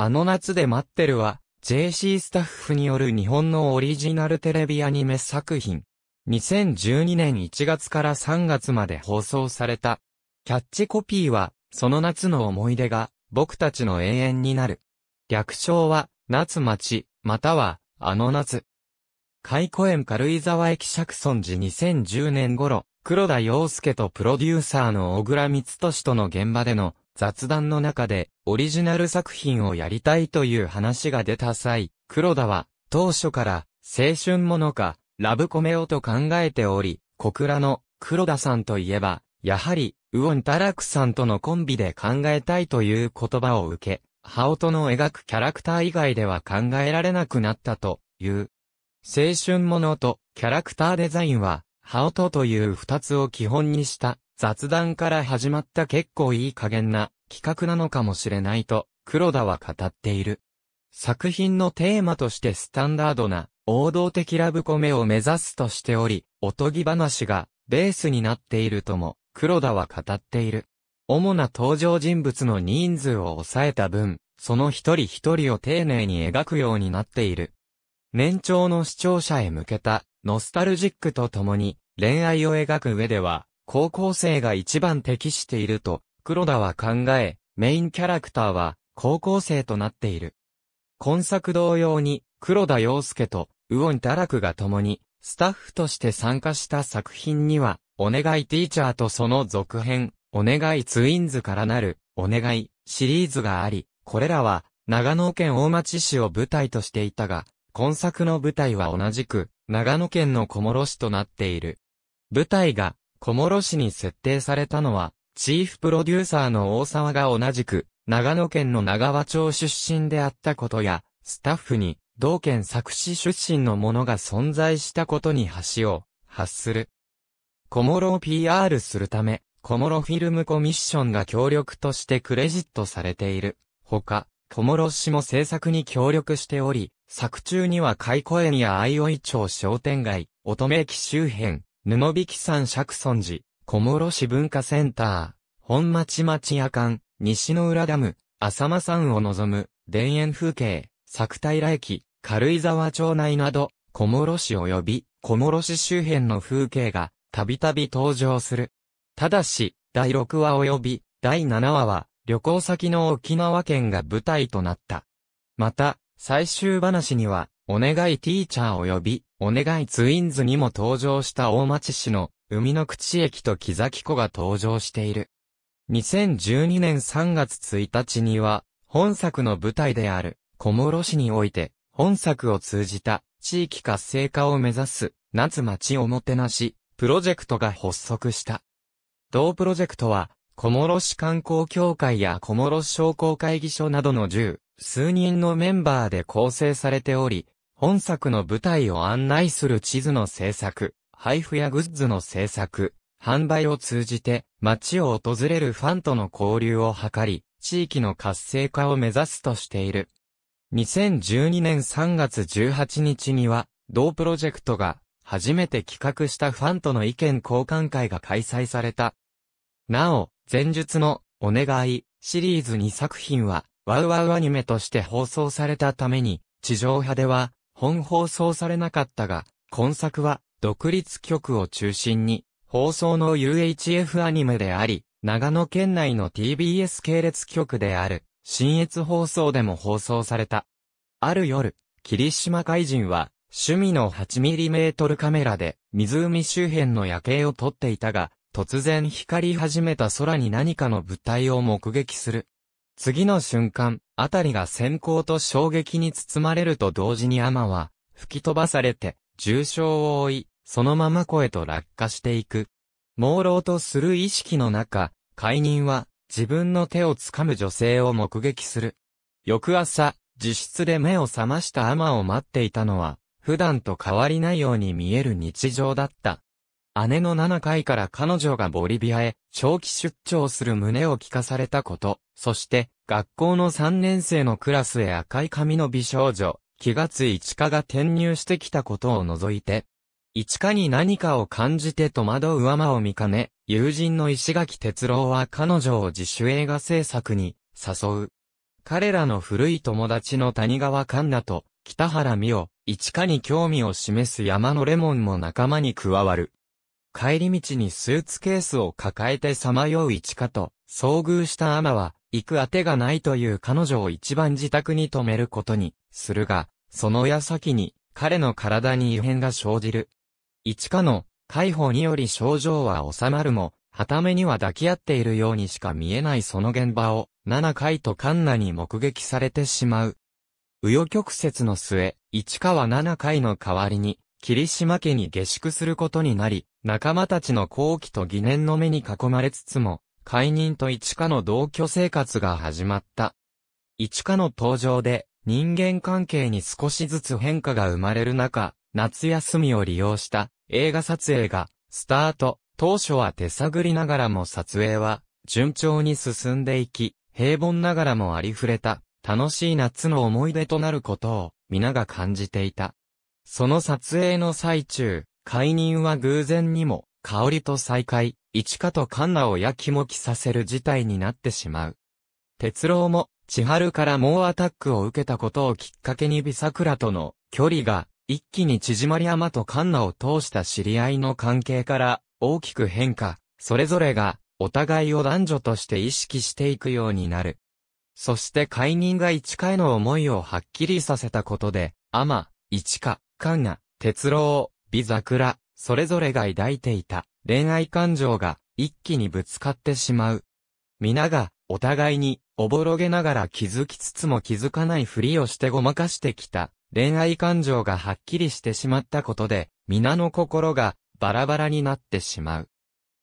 あの夏で待ってるは、JC スタッフによる日本のオリジナルテレビアニメ作品。2012年1月から3月まで放送された。キャッチコピーは、その夏の思い出が、僕たちの永遠になる。略称は、夏町、または、あの夏。開古園軽井沢駅釈尊寺2010年頃、黒田洋介とプロデューサーの小倉光俊との現場での雑談の中でオリジナル作品をやりたいという話が出た際、黒田は当初から青春ものかラブコメをと考えており、小倉の黒田さんといえば、やはり、ウォン・タラクさんとのコンビで考えたいという言葉を受け、ハオトの描くキャラクター以外では考えられなくなったという。青春ものとキャラクターデザインは、ハオトという二つを基本にした雑談から始まった結構いい加減な企画なのかもしれないと、黒田は語っている。作品のテーマとしてスタンダードな、王道的ラブコメを目指すとしており、おとぎ話がベースになっているとも、黒田は語っている。主な登場人物の人数を抑えた分、その一人一人を丁寧に描くようになっている。年長の視聴者へ向けた、ノスタルジックとともに、恋愛を描く上では、高校生が一番適していると、黒田は考え、メインキャラクターは、高校生となっている。今作同様に、黒田洋介と、魚ン・タラクが共に、スタッフとして参加した作品には、お願いティーチャーとその続編、お願いツインズからなる、お願いシリーズがあり、これらは、長野県大町市を舞台としていたが、今作の舞台は同じく、長野県の小諸市となっている。舞台が、小諸市に設定されたのは、チーフプロデューサーの大沢が同じく、長野県の長和町出身であったことや、スタッフに、同県作詞出身の者が存在したことに橋を発する。小諸を PR するため、小諸フィルムコミッションが協力としてクレジットされている。ほか、小諸市も制作に協力しており、作中には海湖園や相生町商店街、乙女駅周辺、布引山釈尊寺、小諸市文化センター、本町町夜間、西の浦ダム、浅間山を望む、田園風景、作平駅、軽井沢町内など、小諸市及び小諸市周辺の風景が、たびたび登場する。ただし、第6話及び第7話は、旅行先の沖縄県が舞台となった。また、最終話には、お願いティーチャー及び、お願いツインズにも登場した大町市の海の口駅と木崎湖が登場している。2012年3月1日には、本作の舞台である小諸市において、本作を通じた地域活性化を目指す夏町おもてなしプロジェクトが発足した。同プロジェクトは、小諸市観光協会や小諸商工会議所などの10数人のメンバーで構成されており、本作の舞台を案内する地図の制作、配布やグッズの制作、販売を通じて、街を訪れるファンとの交流を図り、地域の活性化を目指すとしている。2012年3月18日には、同プロジェクトが、初めて企画したファンとの意見交換会が開催された。なお、前述の、お願い、シリーズ2作品は、ワウワウアニメとして放送されたために、地上波では、本放送されなかったが、今作は独立局を中心に放送の UHF アニメであり、長野県内の TBS 系列局である、新越放送でも放送された。ある夜、霧島海人は、趣味の 8mm カメラで、湖周辺の夜景を撮っていたが、突然光り始めた空に何かの物体を目撃する。次の瞬間、あたりが閃光と衝撃に包まれると同時にアマは、吹き飛ばされて、重傷を負い、そのまま声へと落下していく。朦朧とする意識の中、解任は、自分の手を掴む女性を目撃する。翌朝、自室で目を覚ましたアマを待っていたのは、普段と変わりないように見える日常だった。姉の七回から彼女がボリビアへ長期出張する旨を聞かされたこと、そして学校の3年生のクラスへ赤い髪の美少女、気がついちかが転入してきたことを除いて、一かに何かを感じて戸惑う天を見かね、友人の石垣哲郎は彼女を自主映画制作に誘う。彼らの古い友達の谷川勘奈と北原美代、一かに興味を示す山のレモンも仲間に加わる。帰り道にスーツケースを抱えてさまよう一かと遭遇した天は行くあてがないという彼女を一番自宅に泊めることにするが、その矢先に彼の体に異変が生じる。一課の解放により症状は収まるも、はためには抱き合っているようにしか見えないその現場を、七回とカンナに目撃されてしまう。右余曲折の末、市川七回の代わりに、霧島家に下宿することになり、仲間たちの好奇と疑念の目に囲まれつつも、解任と一家の同居生活が始まった。一家の登場で人間関係に少しずつ変化が生まれる中、夏休みを利用した映画撮影がスタート。当初は手探りながらも撮影は順調に進んでいき、平凡ながらもありふれた楽しい夏の思い出となることを皆が感じていた。その撮影の最中、解任は偶然にも香りと再会、一花とカンナをやきもきさせる事態になってしまう。哲郎も、千春から猛アタックを受けたことをきっかけに美桜との距離が一気に縮まり山とカンナを通した知り合いの関係から大きく変化、それぞれがお互いを男女として意識していくようになる。そして解任が一華への思いをはっきりさせたことで、ア一花、カンナ、哲郎、美桜、それぞれが抱いていた恋愛感情が一気にぶつかってしまう。皆がお互いにおぼろげながら気づきつつも気づかないふりをしてごまかしてきた恋愛感情がはっきりしてしまったことで皆の心がバラバラになってしまう。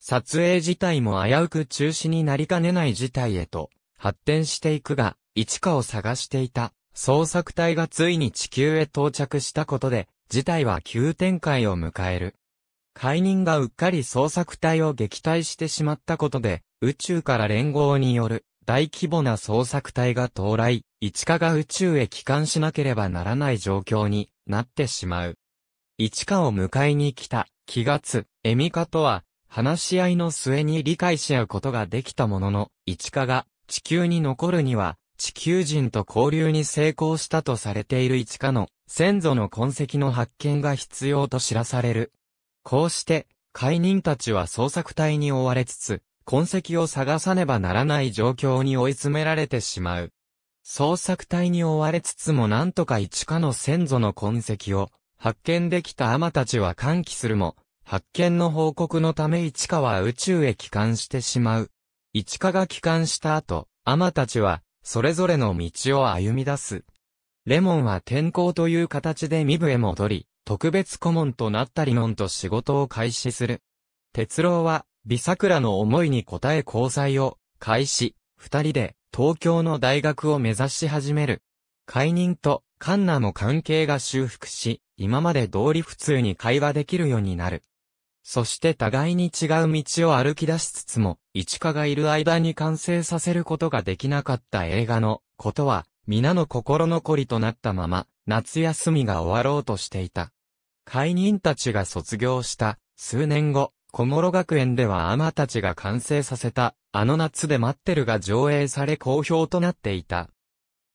撮影自体も危うく中止になりかねない事態へと発展していくが、一花を探していた捜索隊がついに地球へ到着したことで、事態は急展開を迎える。解任がうっかり捜索隊を撃退してしまったことで、宇宙から連合による大規模な捜索隊が到来、一化が宇宙へ帰還しなければならない状況になってしまう。一化を迎えに来た、気がつ、エミカとは、話し合いの末に理解し合うことができたものの、一化が地球に残るには、地球人と交流に成功したとされている一化の先祖の痕跡の発見が必要と知らされるこうして、解任たちは捜索隊に追われつつ、痕跡を探さねばならない状況に追い詰められてしまう。捜索隊に追われつつもなんとか一家の先祖の痕跡を発見できたアマたちは歓喜するも、発見の報告のため一家は宇宙へ帰還してしまう。一家が帰還した後、アマたちはそれぞれの道を歩み出す。レモンは天候という形でミブへ戻り、特別顧問となったりのんと仕事を開始する。哲郎は、美桜の思いに応え交際を開始、二人で東京の大学を目指し始める。解任とカンナも関係が修復し、今まで通り普通に会話できるようになる。そして互いに違う道を歩き出しつつも、一花がいる間に完成させることができなかった映画のことは、皆の心残りとなったまま、夏休みが終わろうとしていた。会人たちが卒業した数年後、小諸学園ではアマたちが完成させた、あの夏で待ってるが上映され好評となっていた。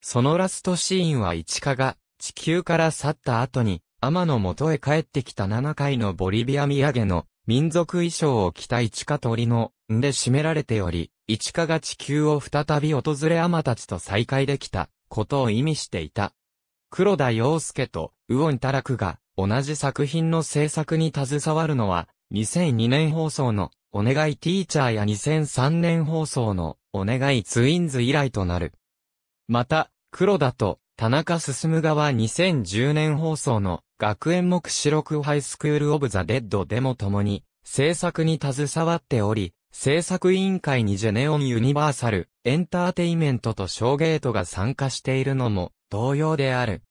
そのラストシーンは一花が地球から去った後に、天の元へ帰ってきた7回のボリビア土産の民族衣装を着た一花鳥のんで占められており、一花が地球を再び訪れ天たちと再会できたことを意味していた。黒田洋介と右タ太楽が同じ作品の制作に携わるのは、2002年放送のお願いティーチャーや2003年放送のお願いツインズ以来となる。また、黒田と田中進側2010年放送の学園目白くハイスクールオブザデッドでも共に制作に携わっており、制作委員会にジェネオンユニバーサルエンターテイメントとショーゲートが参加しているのも同様である。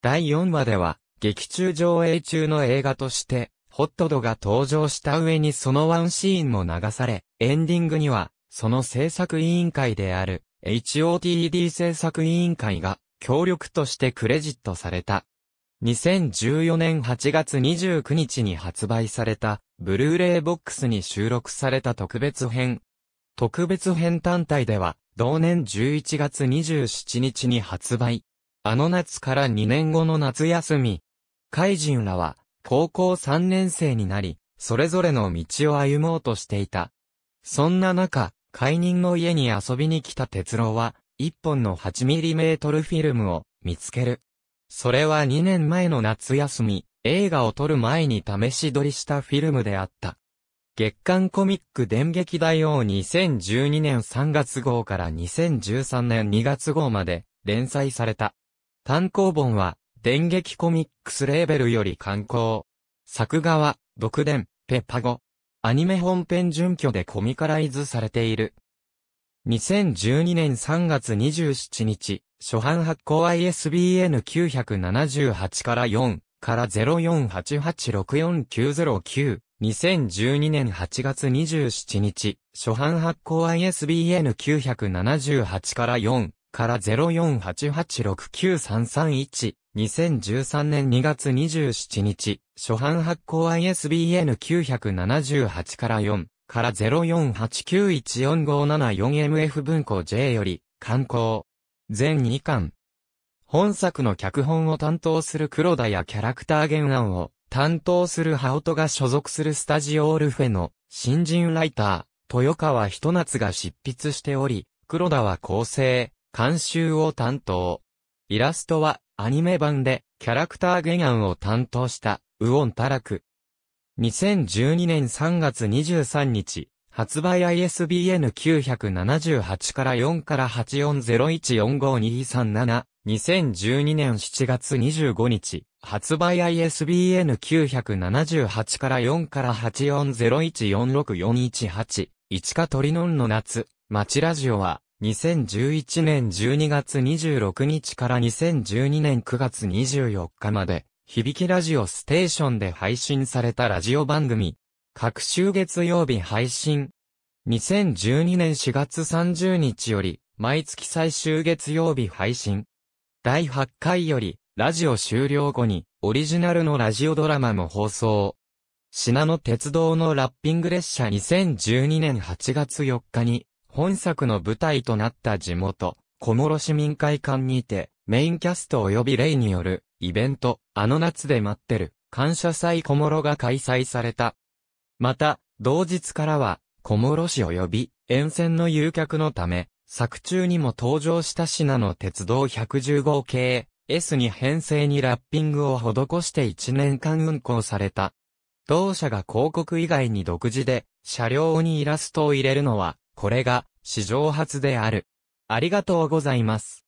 第4話では劇中上映中の映画として、ホットドが登場した上にそのワンシーンも流され、エンディングには、その制作委員会である、HOTED 制作委員会が、協力としてクレジットされた。2014年8月29日に発売された、ブルーレイボックスに収録された特別編。特別編単体では、同年11月27日に発売。あの夏から2年後の夏休み、海人らは、高校3年生になり、それぞれの道を歩もうとしていた。そんな中、海人の家に遊びに来た鉄郎は、一本の 8mm フィルムを見つける。それは2年前の夏休み、映画を撮る前に試し撮りしたフィルムであった。月刊コミック電撃大王2012年3月号から2013年2月号まで連載された。単行本は電撃コミックスレーベルより刊行。作画は、独伝、ペッパゴ。アニメ本編準拠でコミカライズされている。2012年3月27日、初版発行 ISBN 978から4から0488649092 0 1 2年8月27日、初版発行 ISBN 978から4から04886933 2013年2月27日、初版発行 ISBN 978から4から048914574 MF 文庫 J より、刊行。全2巻。本作の脚本を担当する黒田やキャラクター原案を担当する羽音が所属するスタジオオルフェの新人ライター、豊川人夏が執筆しており、黒田は構成、監修を担当。イラストはアニメ版でキャラクター原案を担当したウオンタラク。2012年3月23日、発売 ISBN 978から4から840145237、2012年7月25日、発売 ISBN 978から4から840146418、カトリノンの夏、町ラジオは、2011年12月26日から2012年9月24日まで、響きラジオステーションで配信されたラジオ番組、各週月曜日配信。2012年4月30日より、毎月最終月曜日配信。第8回より、ラジオ終了後に、オリジナルのラジオドラマも放送。品の鉄道のラッピング列車2012年8月4日に、本作の舞台となった地元、小諸市民会館にて、メインキャスト及びレイによる、イベント、あの夏で待ってる、感謝祭小諸が開催された。また、同日からは、小諸市及び、沿線の誘客のため、作中にも登場した品の鉄道1 1号系 S に編成にラッピングを施して1年間運行された。同社が広告以外に独自で車両にイラストを入れるのはこれが史上初である。ありがとうございます。